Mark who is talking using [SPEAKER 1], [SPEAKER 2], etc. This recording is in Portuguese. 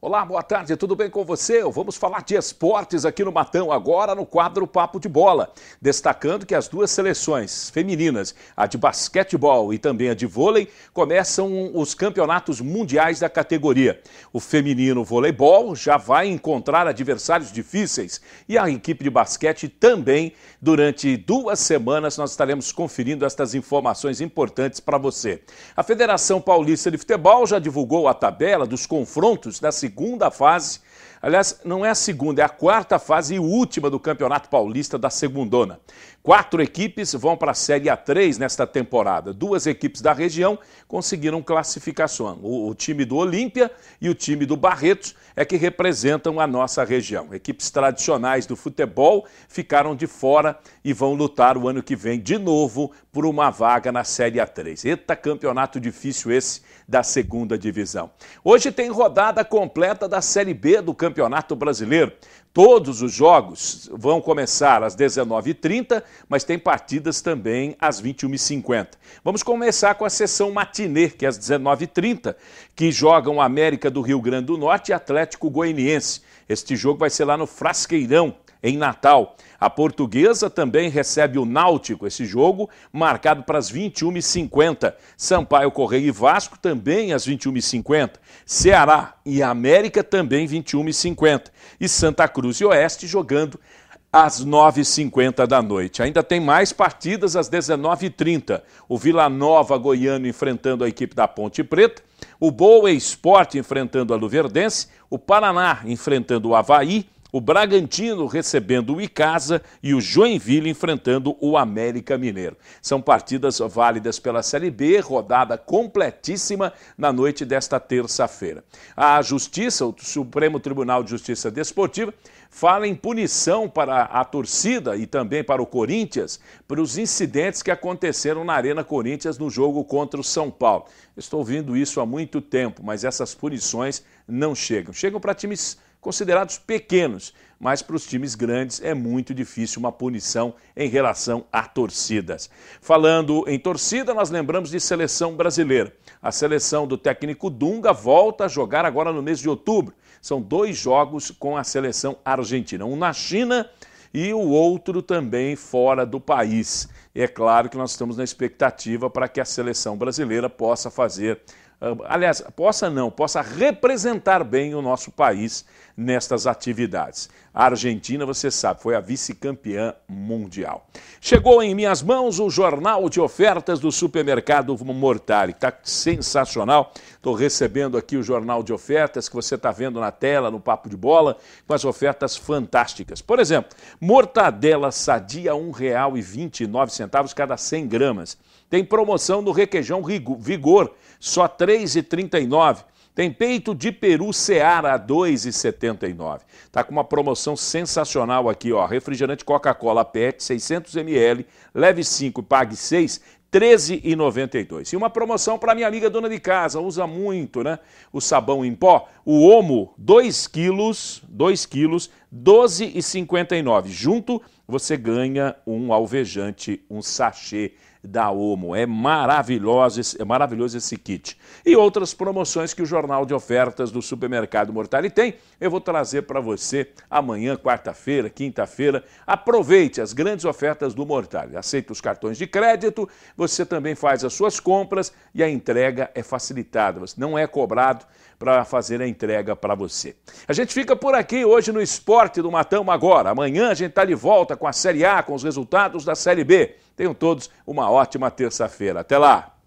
[SPEAKER 1] Olá, boa tarde, tudo bem com você? Vamos falar de esportes aqui no Matão, agora no quadro Papo de Bola. Destacando que as duas seleções femininas, a de basquetebol e também a de vôlei, começam os campeonatos mundiais da categoria. O feminino voleibol já vai encontrar adversários difíceis e a equipe de basquete também. Durante duas semanas, nós estaremos conferindo estas informações importantes para você. A Federação Paulista de Futebol já divulgou a tabela dos confrontos da segunda segunda fase Aliás, não é a segunda, é a quarta fase e última do Campeonato Paulista da Segundona. Quatro equipes vão para a Série A3 nesta temporada. Duas equipes da região conseguiram classificação. O, o time do Olímpia e o time do Barretos é que representam a nossa região. Equipes tradicionais do futebol ficaram de fora e vão lutar o ano que vem de novo por uma vaga na Série A3. Eita, campeonato difícil esse da segunda divisão. Hoje tem rodada completa da Série B do do Campeonato Brasileiro. Todos os jogos vão começar às 19h30, mas tem partidas também às 21h50. Vamos começar com a sessão matinê, que é às 19h30, que jogam América do Rio Grande do Norte e Atlético Goianiense. Este jogo vai ser lá no Frasqueirão, em Natal. A portuguesa também recebe o Náutico, esse jogo marcado para as 21h50. Sampaio Correio e Vasco também às 21h50. Ceará e América também 21h50. E Santa Cruz e Oeste jogando às 9h50 da noite. Ainda tem mais partidas às 19h30. O Vila Nova Goiano enfrentando a equipe da Ponte Preta, o Boa Esporte enfrentando a Luverdense, o Paraná enfrentando o Havaí, o Bragantino recebendo o Icasa e o Joinville enfrentando o América Mineiro. São partidas válidas pela Série B, rodada completíssima na noite desta terça-feira. A Justiça, o Supremo Tribunal de Justiça Desportiva, fala em punição para a torcida e também para o Corinthians para os incidentes que aconteceram na Arena Corinthians no jogo contra o São Paulo. Estou ouvindo isso há muito tempo, mas essas punições não chegam. Chegam para times considerados pequenos, mas para os times grandes é muito difícil uma punição em relação a torcidas. Falando em torcida, nós lembramos de seleção brasileira. A seleção do técnico Dunga volta a jogar agora no mês de outubro. São dois jogos com a seleção argentina, um na China e o outro também fora do país. E é claro que nós estamos na expectativa para que a seleção brasileira possa fazer ah, aliás, possa não, possa representar bem o nosso país nestas atividades. A Argentina, você sabe, foi a vice-campeã mundial. Chegou em minhas mãos o jornal de ofertas do supermercado Mortari, está sensacional. Estou recebendo aqui o jornal de ofertas que você está vendo na tela, no Papo de Bola, com as ofertas fantásticas. Por exemplo, mortadela sadia R$ 1,29 cada 100 gramas. Tem promoção no requeijão Vigor, só R$ 3,39. Tem peito de peru Seara a 2,79. Tá com uma promoção sensacional aqui, ó. Refrigerante Coca-Cola PET 600 ml, leve 5 e pague 6, R$ 13,92. E uma promoção para minha amiga dona de casa, usa muito, né? O sabão em pó, o Omo, 2 quilos, 2 quilos, 12,59. Junto, você ganha um alvejante, um sachê da Omo. É maravilhoso, é maravilhoso esse kit. E outras promoções que o Jornal de Ofertas do Supermercado Mortali tem, eu vou trazer para você amanhã, quarta-feira, quinta-feira. Aproveite as grandes ofertas do Mortali. Aceita os cartões de crédito, você também faz as suas compras e a entrega é facilitada. Você não é cobrado para fazer a entrega para você. A gente fica por aqui hoje no Esporte do Matão agora. Amanhã a gente está de volta com a Série A, com os resultados da Série B. Tenham todos uma ótima terça-feira. Até lá!